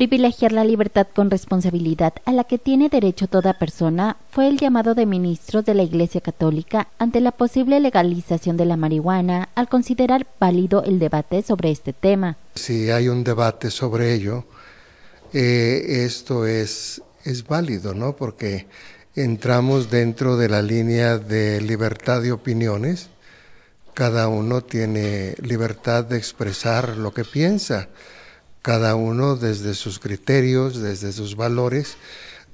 Privilegiar la libertad con responsabilidad a la que tiene derecho toda persona fue el llamado de ministros de la Iglesia Católica ante la posible legalización de la marihuana al considerar válido el debate sobre este tema. Si hay un debate sobre ello, eh, esto es, es válido, ¿no? Porque entramos dentro de la línea de libertad de opiniones. Cada uno tiene libertad de expresar lo que piensa cada uno desde sus criterios, desde sus valores,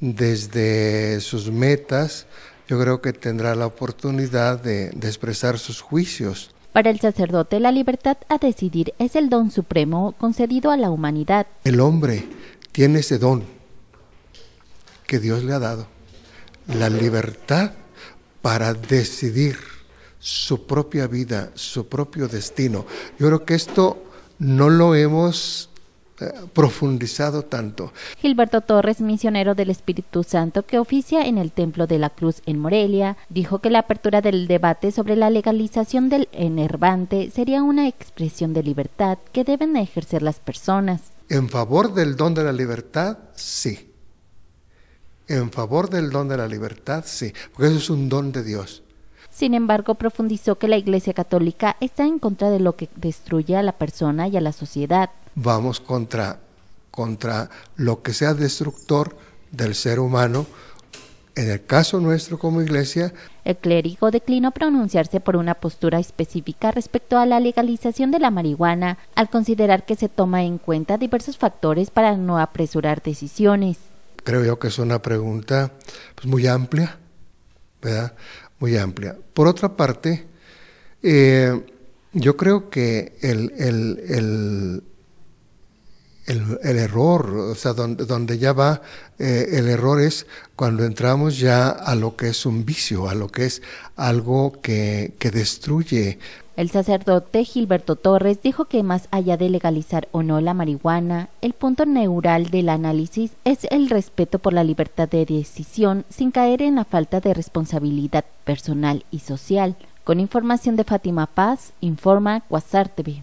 desde sus metas, yo creo que tendrá la oportunidad de, expresar sus juicios. Para el sacerdote, la libertad a decidir es el don supremo concedido a la humanidad. El hombre tiene ese don que Dios le ha dado, la libertad para decidir su propia vida, su propio destino. Yo creo que esto no lo hemos profundizado tanto. Gilberto Torres, misionero del Espíritu Santo que oficia en el Templo de la Cruz en Morelia, dijo que la apertura del debate sobre la legalización del enervante sería una expresión de libertad que deben ejercer las personas. En favor del don de la libertad, sí. En favor del don de la libertad, sí, porque eso es un don de Dios. Sin embargo, profundizó que la Iglesia Católica está en contra de lo que destruye a la persona y a la sociedad vamos contra, contra lo que sea destructor del ser humano, en el caso nuestro como iglesia. El clérigo declinó pronunciarse por una postura específica respecto a la legalización de la marihuana, al considerar que se toma en cuenta diversos factores para no apresurar decisiones. Creo yo que es una pregunta pues, muy amplia, ¿verdad? Muy amplia. Por otra parte, eh, yo creo que el el, error, o sea, donde, ya va eh, el error es cuando entramos ya a lo que es un vicio, a lo que es algo que, que destruye. El sacerdote Gilberto Torres dijo que más allá de legalizar o no la marihuana, el punto neural del análisis es el respeto por la libertad de decisión sin caer en la falta de responsabilidad personal y social. Con información de Fátima Paz, informa Guasartevi.